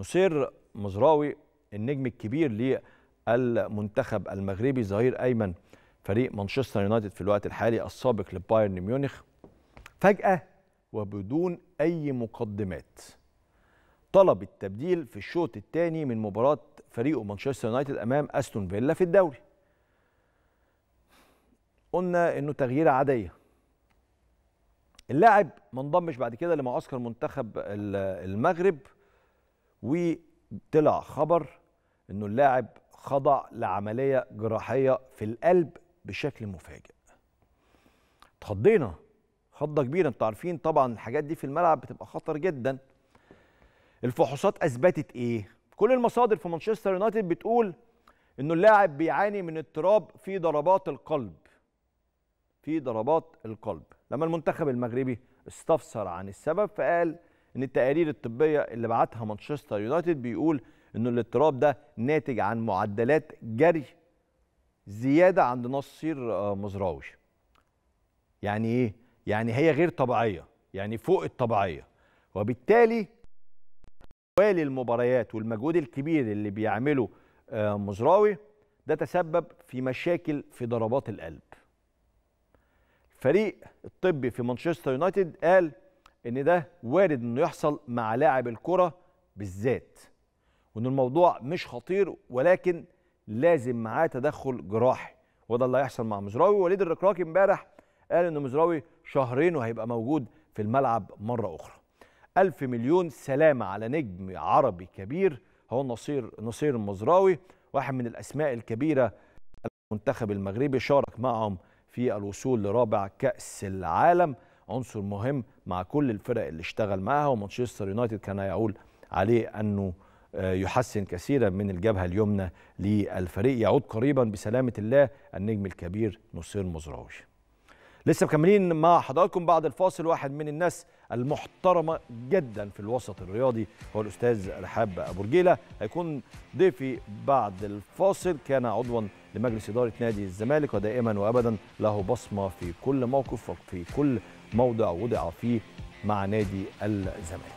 نصير مزراوي النجم الكبير للمنتخب المغربي ظهير ايمن فريق مانشستر يونايتد في الوقت الحالي السابق لبايرن ميونخ فجاه وبدون اي مقدمات طلب التبديل في الشوط الثاني من مباراه فريقه مانشستر يونايتد امام استون فيلا في الدوري قلنا انه تغيير عاديه اللاعب ما انضمش بعد كده لمعسكر منتخب المغرب وطلع خبر انه اللاعب خضع لعمليه جراحيه في القلب بشكل مفاجئ اتخضينا خضه كبيره انتوا عارفين طبعا الحاجات دي في الملعب بتبقى خطر جدا الفحوصات اثبتت ايه كل المصادر في مانشستر يونايتد بتقول انه اللاعب بيعاني من اضطراب في ضربات القلب في ضربات القلب لما المنتخب المغربي استفسر عن السبب فقال ان التقارير الطبيه اللي بعتها مانشستر يونايتد بيقول ان الاضطراب ده ناتج عن معدلات جري زياده عند نصير آه، مزراوي يعني ايه يعني هي غير طبيعيه يعني فوق الطبيعيه وبالتالي والي المباريات والمجهود الكبير اللي بيعمله آه، مزراوي ده تسبب في مشاكل في ضربات القلب الفريق الطبي في مانشستر يونايتد قال ان ده وارد انه يحصل مع لاعب الكره بالذات وان الموضوع مش خطير ولكن لازم معاه تدخل جراحي وده اللي هيحصل مع مزراوي وليد الركراكي امبارح قال ان مزراوي شهرين وهيبقى موجود في الملعب مره اخرى ألف مليون سلامة على نجم عربي كبير هو نصير نصير المزراوي واحد من الأسماء الكبيرة المنتخب المغربي شارك معهم في الوصول لرابع كأس العالم عنصر مهم مع كل الفرق اللي اشتغل معاها ومانشستر يونايتد كان يقول عليه انه آه، يحسن كثيرا من الجبهه اليمنى للفريق يعود قريبا بسلامه الله النجم الكبير نصير مزراوي لسه مكملين مع حضراتكم بعد الفاصل واحد من الناس المحترمه جدا في الوسط الرياضي هو الاستاذ رحاب ابو رجيله هيكون ضيفي بعد الفاصل كان عضوا لمجلس إدارة نادي الزمالك ودائما وأبدا له بصمة في كل موقف وفي كل موضع وضع فيه مع نادي الزمالك